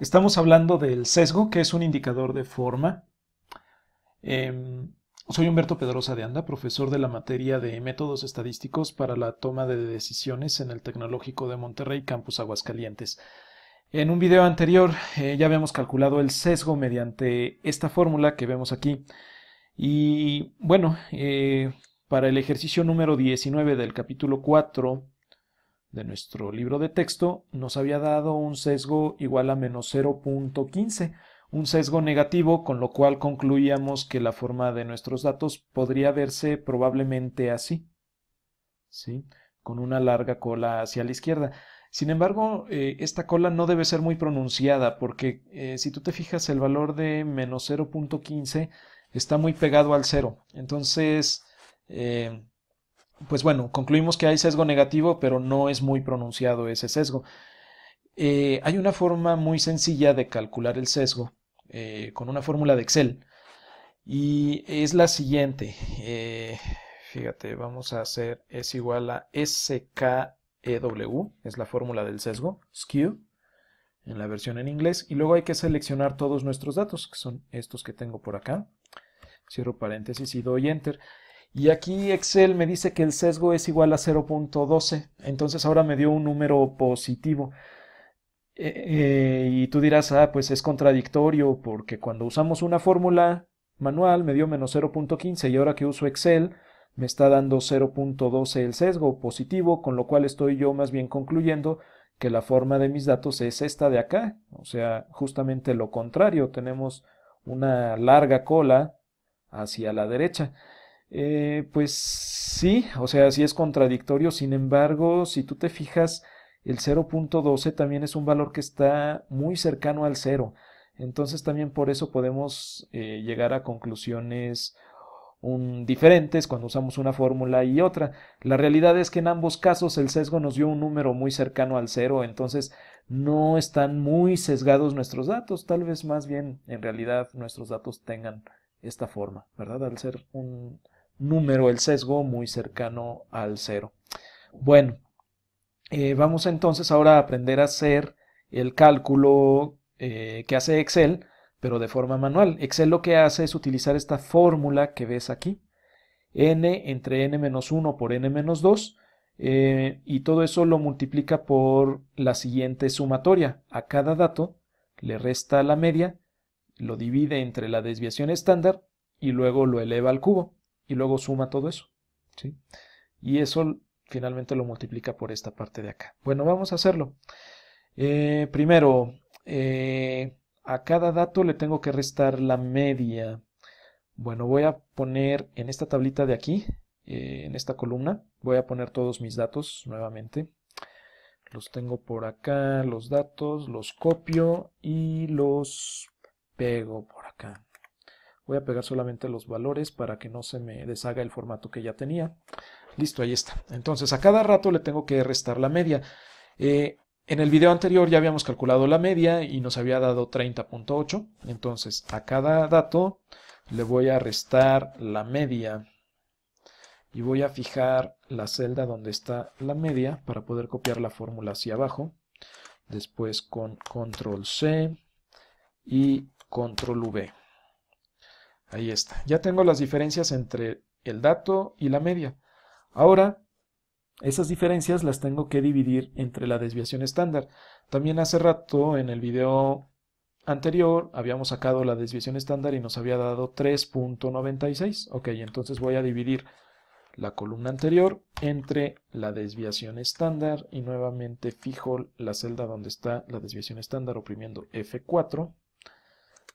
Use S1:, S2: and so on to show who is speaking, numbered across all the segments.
S1: Estamos hablando del sesgo, que es un indicador de forma. Em, soy Humberto Pedrosa de Anda, profesor de la materia de métodos estadísticos para la toma de decisiones en el Tecnológico de Monterrey, Campus Aguascalientes. En un video anterior eh, ya habíamos calculado el sesgo mediante esta fórmula que vemos aquí. Y bueno, eh, para el ejercicio número 19 del capítulo 4 de nuestro libro de texto nos había dado un sesgo igual a menos 0.15, un sesgo negativo, con lo cual concluíamos que la forma de nuestros datos podría verse probablemente así, ¿sí? con una larga cola hacia la izquierda. Sin embargo, eh, esta cola no debe ser muy pronunciada porque eh, si tú te fijas el valor de menos 0.15 está muy pegado al cero Entonces, eh, pues bueno, concluimos que hay sesgo negativo, pero no es muy pronunciado ese sesgo. Eh, hay una forma muy sencilla de calcular el sesgo eh, con una fórmula de Excel y es la siguiente. Eh, fíjate, vamos a hacer es igual a SKEW, es la fórmula del sesgo, skew, en la versión en inglés, y luego hay que seleccionar todos nuestros datos, que son estos que tengo por acá. Cierro paréntesis y doy enter. Y aquí Excel me dice que el sesgo es igual a 0.12, entonces ahora me dio un número positivo. Eh, eh, y tú dirás, ah, pues es contradictorio, porque cuando usamos una fórmula manual me dio menos 0.15 y ahora que uso Excel me está dando 0.12 el sesgo positivo, con lo cual estoy yo más bien concluyendo que la forma de mis datos es esta de acá, o sea, justamente lo contrario, tenemos una larga cola hacia la derecha. Eh, pues sí, o sea, sí es contradictorio, sin embargo, si tú te fijas, el 0.12 también es un valor que está muy cercano al 0. Entonces también por eso podemos eh, llegar a conclusiones diferentes cuando usamos una fórmula y otra. La realidad es que en ambos casos el sesgo nos dio un número muy cercano al cero, entonces no están muy sesgados nuestros datos, tal vez más bien en realidad nuestros datos tengan esta forma, ¿verdad? Al ser un, número, el sesgo muy cercano al cero. Bueno, eh, vamos entonces ahora a aprender a hacer el cálculo eh, que hace Excel, pero de forma manual. Excel lo que hace es utilizar esta fórmula que ves aquí, n entre n-1 por n-2, eh, y todo eso lo multiplica por la siguiente sumatoria. A cada dato le resta la media, lo divide entre la desviación estándar y luego lo eleva al cubo y luego suma todo eso. ¿sí? Y eso finalmente lo multiplica por esta parte de acá. Bueno, vamos a hacerlo. Eh, primero, eh, a cada dato le tengo que restar la media. Bueno, voy a poner en esta tablita de aquí, eh, en esta columna, voy a poner todos mis datos nuevamente. Los tengo por acá, los datos, los copio y los pego por acá. Voy a pegar solamente los valores para que no se me deshaga el formato que ya tenía. Listo, ahí está. Entonces a cada rato le tengo que restar la media. Eh, en el video anterior ya habíamos calculado la media y nos había dado 30.8. Entonces a cada dato le voy a restar la media y voy a fijar la celda donde está la media para poder copiar la fórmula hacia abajo. Después con control C y control V. Ahí está. Ya tengo las diferencias entre el dato y la media. Ahora, esas diferencias las tengo que dividir entre la desviación estándar. También hace rato en el video anterior habíamos sacado la desviación estándar y nos había dado 3.96. Ok, entonces voy a dividir la columna anterior entre la desviación estándar y nuevamente fijo la celda donde está la desviación estándar oprimiendo F4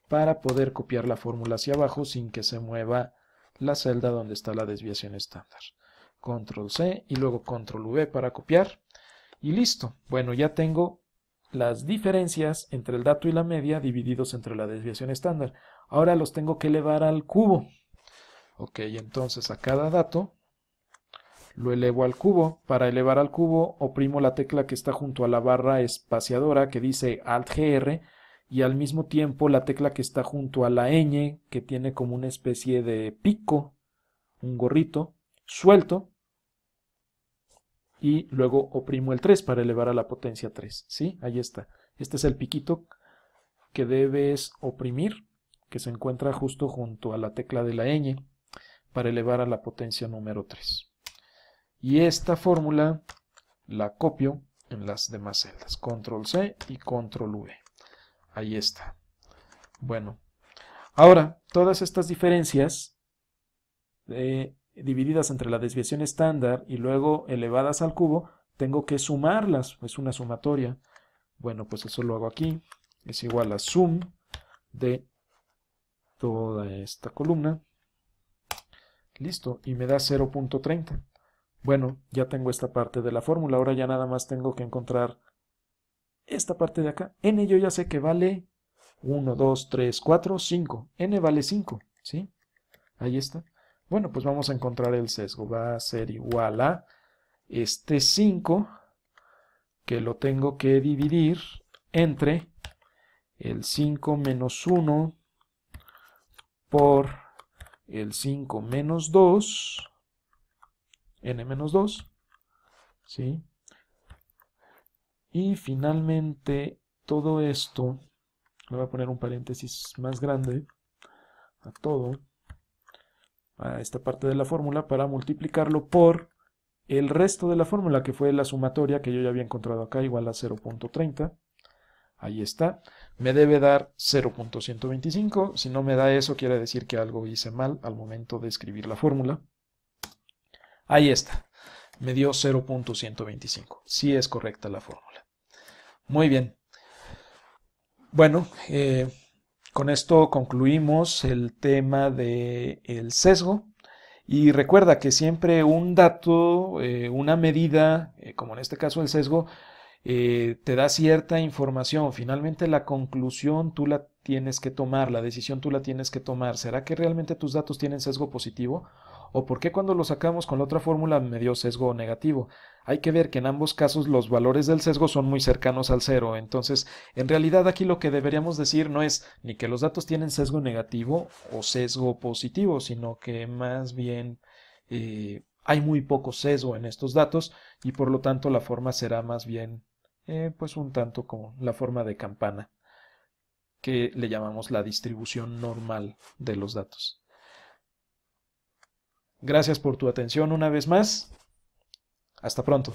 S1: para poder copiar la fórmula hacia abajo sin que se mueva la celda donde está la desviación estándar. Control C y luego Control V para copiar. Y listo. Bueno, ya tengo las diferencias entre el dato y la media divididos entre la desviación estándar. Ahora los tengo que elevar al cubo. Ok, entonces a cada dato lo elevo al cubo. Para elevar al cubo oprimo la tecla que está junto a la barra espaciadora que dice Alt GR y al mismo tiempo la tecla que está junto a la ñ, que tiene como una especie de pico, un gorrito, suelto, y luego oprimo el 3 para elevar a la potencia 3, ¿sí? Ahí está. Este es el piquito que debes oprimir, que se encuentra justo junto a la tecla de la ñ, para elevar a la potencia número 3. Y esta fórmula la copio en las demás celdas, control C y control V. Ahí está. Bueno, ahora, todas estas diferencias eh, divididas entre la desviación estándar y luego elevadas al cubo, tengo que sumarlas, es una sumatoria. Bueno, pues eso lo hago aquí, es igual a sum de toda esta columna. Listo, y me da 0.30. Bueno, ya tengo esta parte de la fórmula, ahora ya nada más tengo que encontrar esta parte de acá, n yo ya sé que vale 1, 2, 3, 4, 5. n vale 5, ¿sí? Ahí está. Bueno, pues vamos a encontrar el sesgo. Va a ser igual a este 5, que lo tengo que dividir entre el 5 menos 1 por el 5 menos 2, n menos 2, ¿sí? Y finalmente, todo esto, le voy a poner un paréntesis más grande a todo, a esta parte de la fórmula, para multiplicarlo por el resto de la fórmula, que fue la sumatoria que yo ya había encontrado acá, igual a 0.30. Ahí está. Me debe dar 0.125. Si no me da eso, quiere decir que algo hice mal al momento de escribir la fórmula. Ahí está. Me dio 0.125. Sí es correcta la fórmula. Muy bien. Bueno, eh, con esto concluimos el tema del sesgo. Y recuerda que siempre un dato, eh, una medida, eh, como en este caso el sesgo, te da cierta información. Finalmente la conclusión tú la tienes que tomar, la decisión tú la tienes que tomar. ¿Será que realmente tus datos tienen sesgo positivo o por qué cuando lo sacamos con la otra fórmula me dio sesgo negativo. Hay que ver que en ambos casos los valores del sesgo son muy cercanos al cero, entonces en realidad aquí lo que deberíamos decir no es ni que los datos tienen sesgo negativo o sesgo positivo, sino que más bien eh, hay muy poco sesgo en estos datos y por lo tanto la forma será más bien eh, pues un tanto como la forma de campana que le llamamos la distribución normal de los datos. Gracias por tu atención una vez más. Hasta pronto.